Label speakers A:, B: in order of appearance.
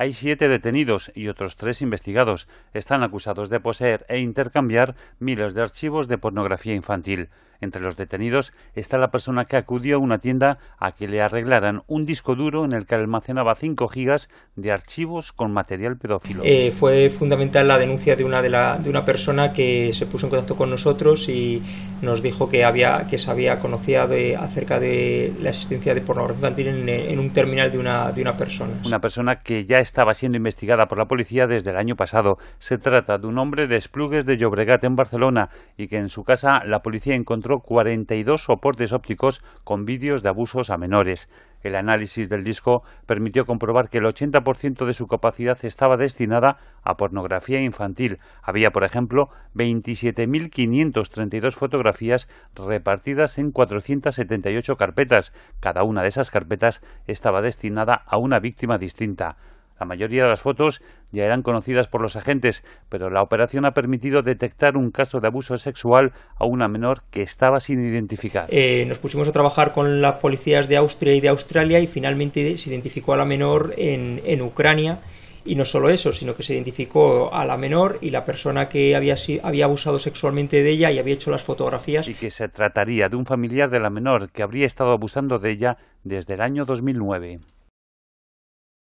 A: Hay siete detenidos y otros tres investigados. Están acusados de poseer e intercambiar miles de archivos de pornografía infantil. Entre los detenidos está la persona que acudió a una tienda a que le arreglaran un disco duro en el que almacenaba 5 gigas de archivos con material pedófilo.
B: Eh, fue fundamental la denuncia de una, de, una persona que se puso en contacto con nosotros y nos dijo que, había, que se había conocido acerca de la existencia de pornografía en, un terminal de una, de una persona.
A: Una persona que ya estaba siendo investigada por la policía desde el año pasado. Se trata de un hombre de Esplugues de Llobregat en Barcelona y que en su casa la policía encontró 42 soportes ópticos con vídeos de abusos a menores. El análisis del disco permitió comprobar que el 80% de su capacidad estaba destinada a pornografía infantil. Había, por ejemplo, 27.532 fotografías repartidas en 478 carpetas. Cada una de esas carpetas estaba destinada a una víctima distinta. La mayoría de las fotos ya eran conocidas por los agentes, pero la operación ha permitido detectar un caso de abuso sexual a una menor que estaba sin identificar.
B: Eh, nos pusimos a trabajar con las policías de Austria y de Australia y finalmente se identificó a la menor en, Ucrania. Y no solo eso, sino que se identificó a la menor y la persona que había, había abusado sexualmente de ella y había hecho las fotografías. Y que se
A: trataría de un familiar de la menor que habría estado abusando de ella desde el año 2009.